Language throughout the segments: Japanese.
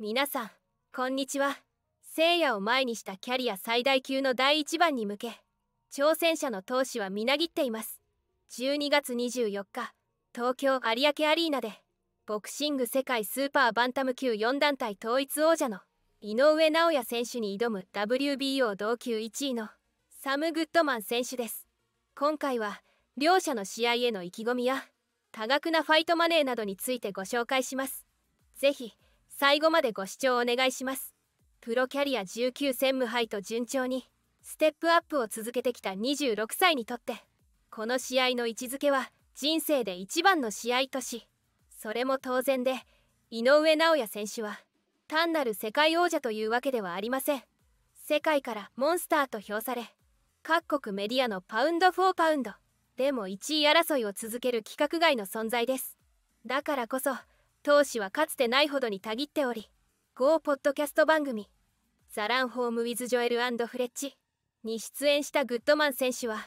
皆さんこんにちは聖夜を前にしたキャリア最大級の第1番に向け挑戦者の闘志はみなぎっています12月24日東京有明アリーナでボクシング世界スーパーバンタム級4団体統一王者の井上尚弥選手に挑む WBO 同級1位のサム・グッドマン選手です今回は両者の試合への意気込みや多額なファイトマネーなどについてご紹介します是非最後までご視聴お願いしますプロキャリア19戦無敗と順調にステップアップを続けてきた26歳にとってこの試合の位置づけは人生で一番の試合としそれも当然で井上尚弥選手は単なる世界王者というわけではありません世界からモンスターと評され各国メディアのパウンド・フォーパウンドでも1位争いを続ける規格外の存在ですだからこそ当氏はかつてないほどにたぎっており Go! ポッドキャスト番組「ザランホーム・ウィズ・ジョエルフレッチ」に出演したグッドマン選手は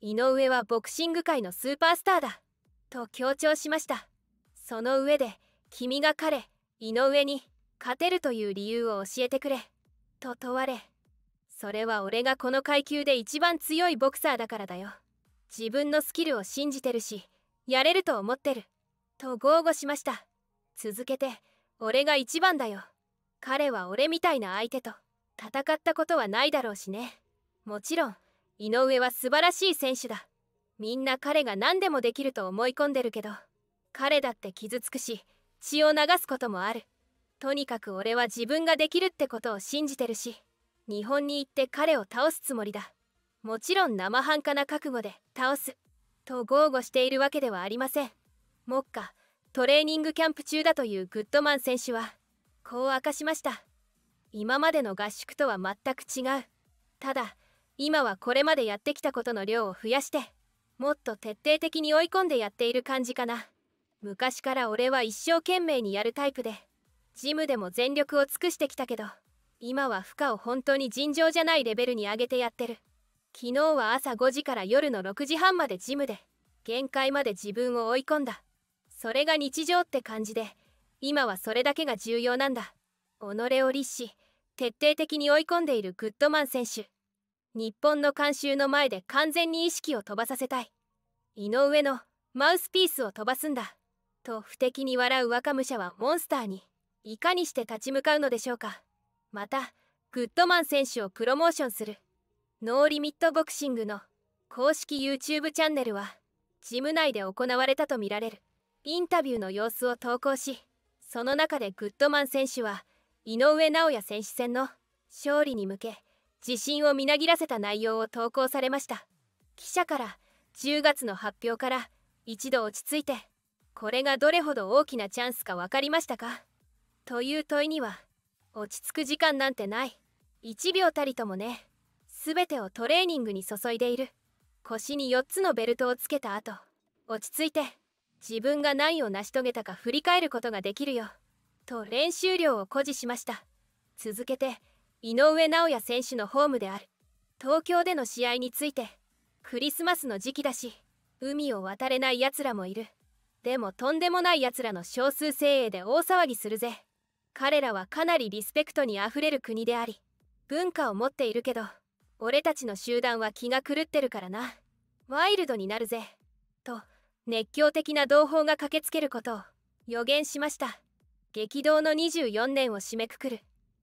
井上はボクシング界のスーパースターだと強調しましたその上で君が彼井上に勝てるという理由を教えてくれと問われそれは俺がこの階級で一番強いボクサーだからだよ自分のスキルを信じてるしやれると思ってると豪語しました続けて俺が一番だよ彼は俺みたいな相手と戦ったことはないだろうしねもちろん井上は素晴らしい選手だみんな彼が何でもできると思い込んでるけど彼だって傷つくし血を流すこともあるとにかく俺は自分ができるってことを信じてるし日本に行って彼を倒すつもりだもちろん生半可な覚悟で倒すと豪語しているわけではありません目下トレーニングキャンプ中だというグッドマン選手はこう明かしました今までの合宿とは全く違うただ今はこれまでやってきたことの量を増やしてもっと徹底的に追い込んでやっている感じかな昔から俺は一生懸命にやるタイプでジムでも全力を尽くしてきたけど今は負荷を本当に尋常じゃないレベルに上げてやってる昨日は朝5時から夜の6時半までジムで限界まで自分を追い込んだそれが日常って感じで今はそれだけが重要なんだ己を律し徹底的に追い込んでいるグッドマン選手日本の観衆の前で完全に意識を飛ばさせたい井上のマウスピースを飛ばすんだと不敵に笑う若武者はモンスターにいかにして立ち向かうのでしょうかまたグッドマン選手をプロモーションするノーリミットボクシングの公式 YouTube チャンネルはジム内で行われたとみられる。インタビューの様子を投稿しその中でグッドマン選手は井上尚弥選手戦の勝利に向け自信をみなぎらせた内容を投稿されました記者から10月の発表から一度落ち着いてこれがどれほど大きなチャンスか分かりましたかという問いには落ち着く時間なんてない1秒たりともね全てをトレーニングに注いでいる腰に4つのベルトをつけた後落ち着いて自分が何を成し遂げたか振り返ることができるよと練習量を誇示しました続けて井上尚弥選手のホームである東京での試合についてクリスマスの時期だし海を渡れないやつらもいるでもとんでもないやつらの少数精鋭で大騒ぎするぜ彼らはかなりリスペクトにあふれる国であり文化を持っているけど俺たちの集団は気が狂ってるからなワイルドになるぜ熱狂的な同胞が駆けつけることを予言しました激動の24年を締めくくる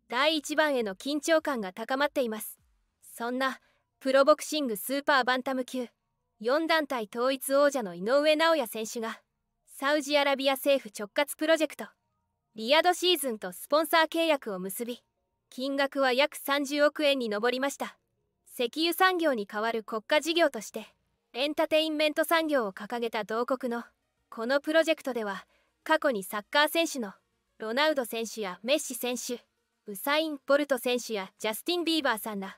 第1番への緊張感が高まっていますそんなプロボクシングスーパーバンタム級4団体統一王者の井上尚弥選手がサウジアラビア政府直轄プロジェクトリアドシーズンとスポンサー契約を結び金額は約30億円に上りました石油産業に代わる国家事業としてエンタテインメント産業を掲げた同国のこのプロジェクトでは過去にサッカー選手のロナウド選手やメッシ選手ウサイン・ボルト選手やジャスティン・ビーバーさんら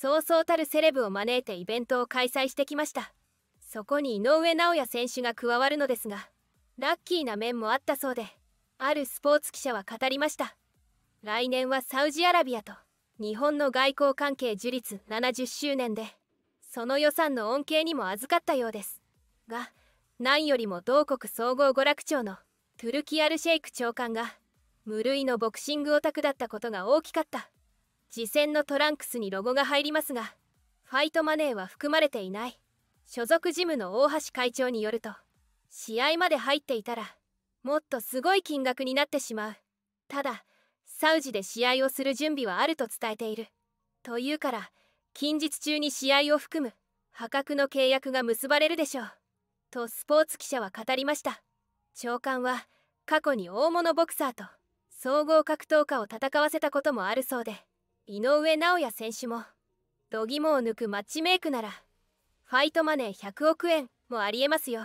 そうそうたるセレブを招いてイベントを開催してきましたそこに井上尚弥選手が加わるのですがラッキーな面もあったそうであるスポーツ記者は語りました来年はサウジアラビアと日本の外交関係樹立70周年でその予算の恩恵にも預かったようですが何よりも同国総合娯楽庁のトゥルキアルシェイク長官が無類のボクシングオタクだったことが大きかった次戦のトランクスにロゴが入りますがファイトマネーは含まれていない所属事務の大橋会長によると試合まで入っていたらもっとすごい金額になってしまうただサウジで試合をする準備はあると伝えているというから近日中に試合を含む破格の契約が結ばれるでしょうとスポーツ記者は語りました長官は過去に大物ボクサーと総合格闘家を戦わせたこともあるそうで井上尚弥選手も度肝を抜くマッチメイクならファイトマネー100億円もありえますよ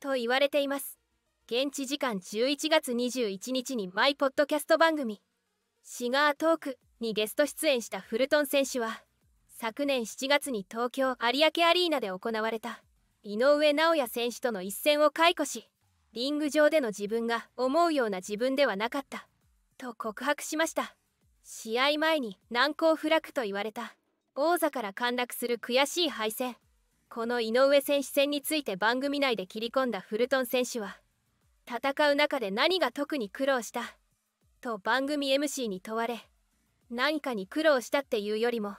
と言われています現地時間11月21日にマイポッドキャスト番組シガートークにゲスト出演したフルトン選手は昨年7月に東京有明アリーナで行われた井上尚弥選手との一戦を解雇しリング上での自分が思うような自分ではなかったと告白しました試合前に難攻不落と言われた王座から陥落する悔しい敗戦この井上選手戦について番組内で切り込んだフルトン選手は戦う中で何が特に苦労したと番組 MC に問われ何かに苦労したっていうよりも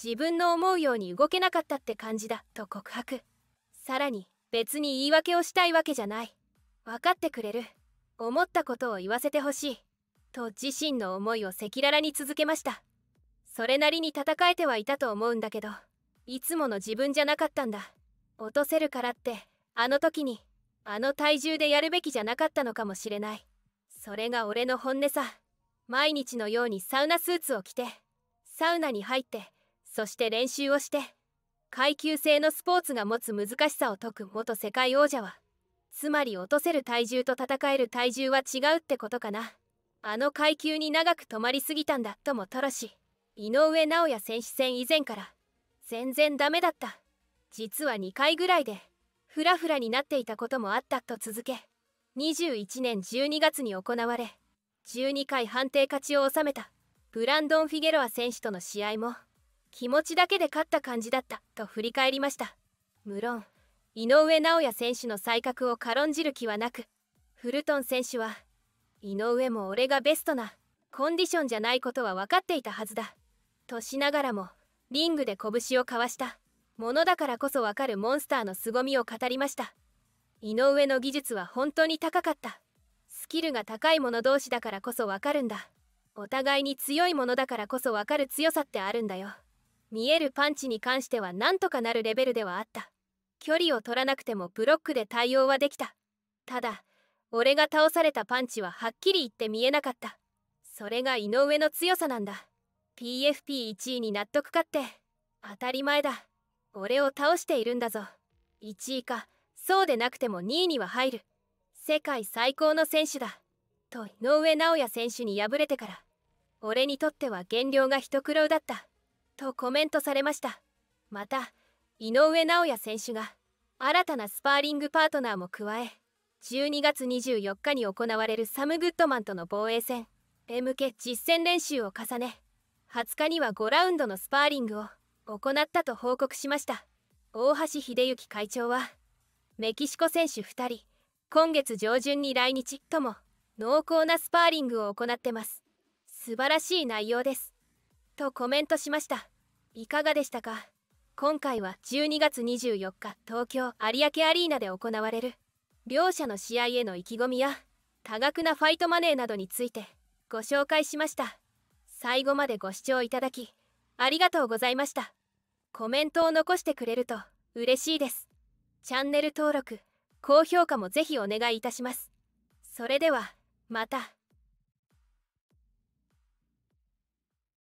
自分の思うように動けなかったって感じだと告白さらに別に言い訳をしたいわけじゃない分かってくれる思ったことを言わせてほしいと自身の思いを赤裸々に続けましたそれなりに戦えてはいたと思うんだけどいつもの自分じゃなかったんだ落とせるからってあの時にあの体重でやるべきじゃなかったのかもしれないそれが俺の本音さ毎日のようにサウナスーツを着てサウナに入ってそして練習をして階級制のスポーツが持つ難しさを解く元世界王者はつまり落とせる体重と戦える体重は違うってことかなあの階級に長く止まりすぎたんだともトロし井上尚弥選手戦以前から全然ダメだった実は2回ぐらいでフラフラになっていたこともあったと続け21年12月に行われ12回判定勝ちを収めたブランドン・フィゲロア選手との試合も気持ちだけで勝った感じだったと振り返りました無論井上尚弥選手の才覚を軽んじる気はなくフルトン選手は井上も俺がベストなコンディションじゃないことは分かっていたはずだとしながらもリングで拳を交わしたものだからこそ分かるモンスターの凄みを語りました井上の技術は本当に高かったスキルが高い者同士だからこそ分かるんだお互いに強いものだからこそ分かる強さってあるんだよ見えるパンチに関しては何とかなるレベルではあった距離を取らなくてもブロックで対応はできたただ俺が倒されたパンチははっきり言って見えなかったそれが井上の強さなんだ PFP1 位に納得かって当たり前だ俺を倒しているんだぞ1位かそうでなくても2位には入る世界最高の選手だと井上尚弥選手に敗れてから俺にとっては減量が一苦労だったとコメントされましたまた井上尚弥選手が新たなスパーリングパートナーも加え12月24日に行われるサム・グッドマンとの防衛戦へ向け実戦練習を重ね20日には5ラウンドのスパーリングを行ったと報告しました大橋秀行会長はメキシコ選手2人今月上旬に来日とも濃厚なスパーリングを行ってます素晴らしい内容ですとコメントしましたいかがでしたか今回は12月24日東京有明アリーナで行われる両者の試合への意気込みや多額なファイトマネーなどについてご紹介しました最後までご視聴いただきありがとうございましたコメントを残してくれると嬉しいですチャンネル登録高評価もぜひお願いいたしますそれではまた。